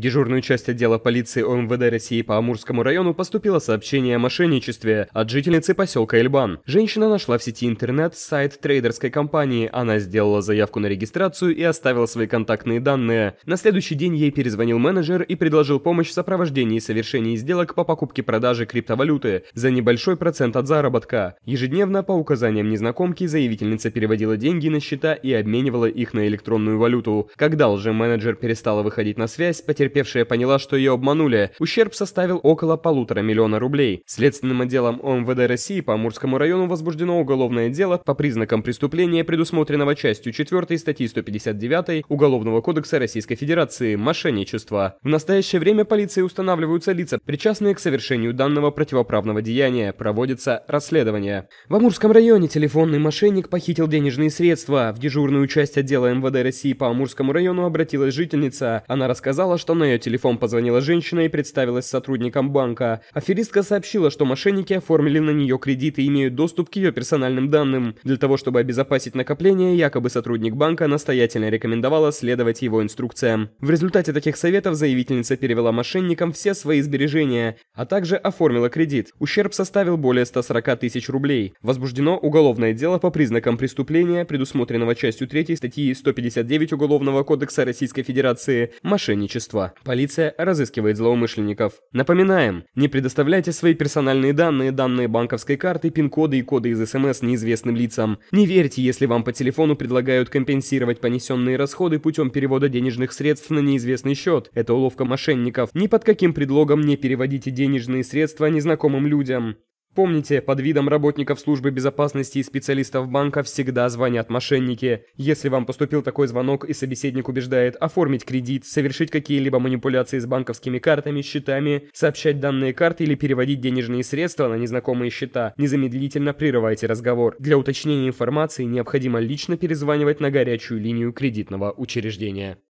Дежурную часть отдела полиции ОМВД России по Амурскому району поступило сообщение о мошенничестве от жительницы поселка Эльбан. Женщина нашла в сети интернет сайт трейдерской компании, она сделала заявку на регистрацию и оставила свои контактные данные. На следующий день ей перезвонил менеджер и предложил помощь в сопровождении совершения сделок по покупке-продаже криптовалюты за небольшой процент от заработка. Ежедневно, по указаниям незнакомки, заявительница переводила деньги на счета и обменивала их на электронную валюту. Когда лже-менеджер перестала выходить на связь, потерпевшая Потерпевшая поняла, что ее обманули. Ущерб составил около полутора миллиона рублей. Следственным отделом ОМВД России по Амурскому району возбуждено уголовное дело по признакам преступления, предусмотренного частью 4 статьи 159 Уголовного кодекса Российской Федерации «Мошенничество». В настоящее время полиции устанавливаются лица, причастные к совершению данного противоправного деяния. Проводится расследование. В Амурском районе телефонный мошенник похитил денежные средства. В дежурную часть отдела МВД России по Амурскому району обратилась жительница. Она рассказала, что на ее телефон позвонила женщина и представилась сотрудником банка. Аферистка сообщила, что мошенники оформили на нее кредит и имеют доступ к ее персональным данным. Для того, чтобы обезопасить накопление, якобы сотрудник банка настоятельно рекомендовала следовать его инструкциям. В результате таких советов заявительница перевела мошенникам все свои сбережения, а также оформила кредит. Ущерб составил более 140 тысяч рублей. Возбуждено уголовное дело по признакам преступления, предусмотренного частью 3 статьи 159 Уголовного кодекса Российской Федерации «Мошенничество» убийства. Полиция разыскивает злоумышленников. Напоминаем, не предоставляйте свои персональные данные, данные банковской карты, пин-коды и коды из СМС неизвестным лицам. Не верьте, если вам по телефону предлагают компенсировать понесенные расходы путем перевода денежных средств на неизвестный счет. Это уловка мошенников. Ни под каким предлогом не переводите денежные средства незнакомым людям. Помните, под видом работников службы безопасности и специалистов банка всегда звонят мошенники. Если вам поступил такой звонок и собеседник убеждает оформить кредит, совершить какие-либо манипуляции с банковскими картами, счетами, сообщать данные карты или переводить денежные средства на незнакомые счета, незамедлительно прерывайте разговор. Для уточнения информации необходимо лично перезванивать на горячую линию кредитного учреждения.